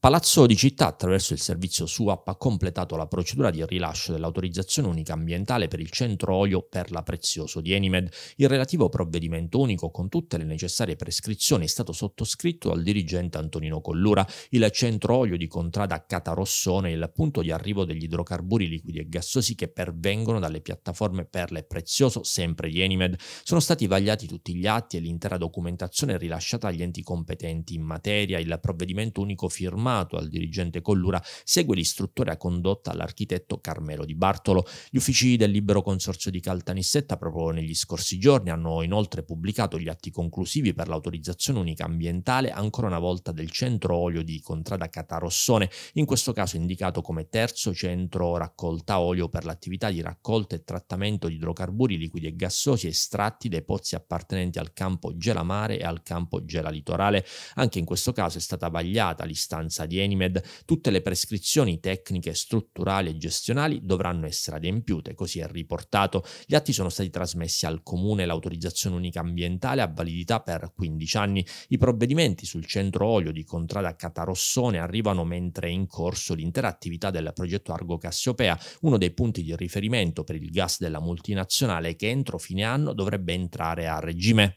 Palazzo di Città, attraverso il servizio SUAP, ha completato la procedura di rilascio dell'autorizzazione unica ambientale per il centro olio Perla Prezioso di Enimed. Il relativo provvedimento unico, con tutte le necessarie prescrizioni, è stato sottoscritto dal dirigente Antonino Collura. Il centro olio di Contrada Catarossone è il punto di arrivo degli idrocarburi liquidi e gassosi che pervengono dalle piattaforme Perla e Prezioso, sempre di Enimed. Sono stati vagliati tutti gli atti e l'intera documentazione rilasciata agli enti competenti in materia. Il provvedimento unico firmato D'Amato al dirigente Collura segue l'istruttoria condotta all'architetto Carmelo Di Bartolo. Gli uffici del Libero Consorzio di Caltanissetta proprio negli scorsi giorni hanno inoltre pubblicato gli atti conclusivi per l'autorizzazione unica ambientale ancora una volta del centro olio di Contrada Catarossone, in questo caso indicato come terzo centro raccolta olio per l'attività di raccolta e trattamento di idrocarburi liquidi e gassosi estratti dai pozzi appartenenti al campo Gela Mare e al campo Gela Litorale. Anche in questo caso è stata vagliata l'istanza richiesta di Enimed, tutte le prescrizioni tecniche, strutturali e gestionali dovranno essere adempiute, così è riportato. Gli atti sono stati trasmessi al comune, l'autorizzazione unica ambientale ha validità per 15 anni. I provvedimenti sul centro olio di Contrada Catarossone arrivano mentre è in corso l'intera attività del progetto Argo Cassiopea, uno dei punti di riferimento per il gas della multinazionale che entro fine anno dovrebbe entrare a regime.